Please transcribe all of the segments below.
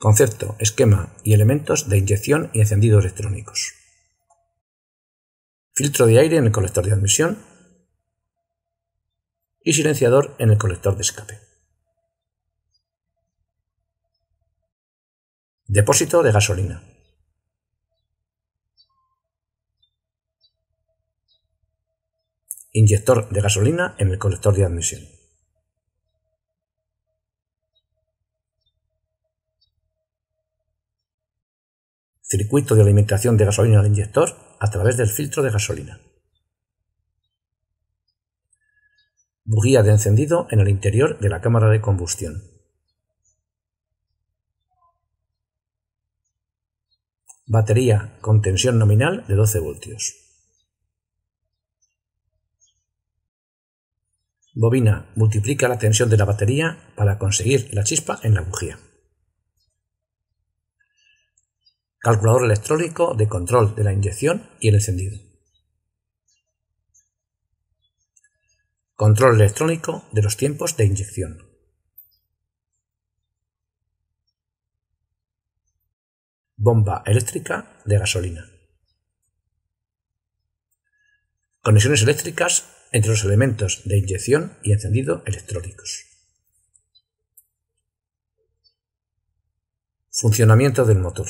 concepto, esquema y elementos de inyección y encendido electrónicos. Filtro de aire en el colector de admisión y silenciador en el colector de escape. Depósito de gasolina. Inyector de gasolina en el colector de admisión. circuito de alimentación de gasolina al inyector a través del filtro de gasolina. Bujía de encendido en el interior de la cámara de combustión. Batería con tensión nominal de 12 voltios. Bobina multiplica la tensión de la batería para conseguir la chispa en la bujía. calculador electrónico de control de la inyección y el encendido. Control electrónico de los tiempos de inyección. Bomba eléctrica de gasolina. Conexiones eléctricas entre los elementos de inyección y encendido electrónicos. Funcionamiento del motor.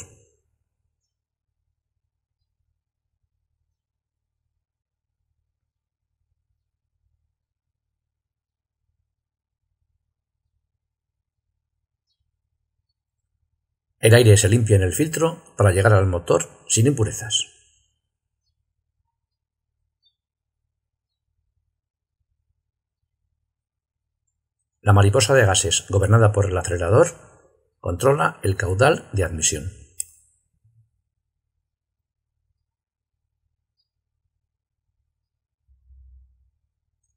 El aire se limpia en el filtro para llegar al motor sin impurezas. La mariposa de gases, gobernada por el acelerador, controla el caudal de admisión.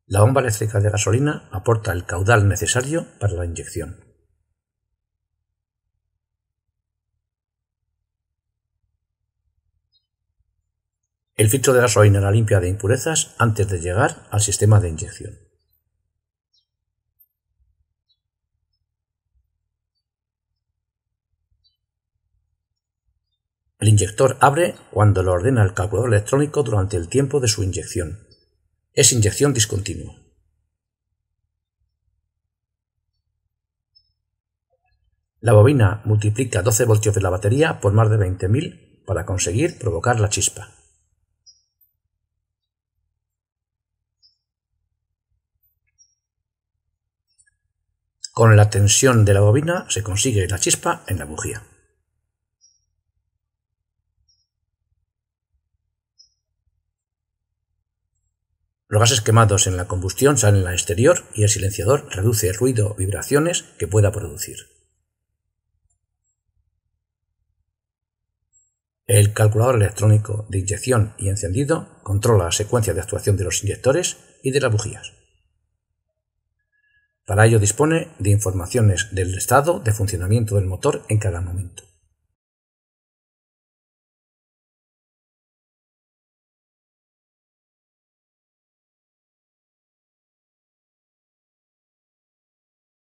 La bomba eléctrica de gasolina aporta el caudal necesario para la inyección. el filtro de gasolina la limpia de impurezas antes de llegar al sistema de inyección. El inyector abre cuando lo ordena el calculador electrónico durante el tiempo de su inyección. Es inyección discontinua. La bobina multiplica 12 voltios de la batería por más de 20.000 para conseguir provocar la chispa. Con la tensión de la bobina se consigue la chispa en la bujía. Los gases quemados en la combustión salen al exterior y el silenciador reduce el ruido o vibraciones que pueda producir. El calculador electrónico de inyección y encendido controla la secuencia de actuación de los inyectores y de las bujías. Para ello dispone de informaciones del estado de funcionamiento del motor en cada momento.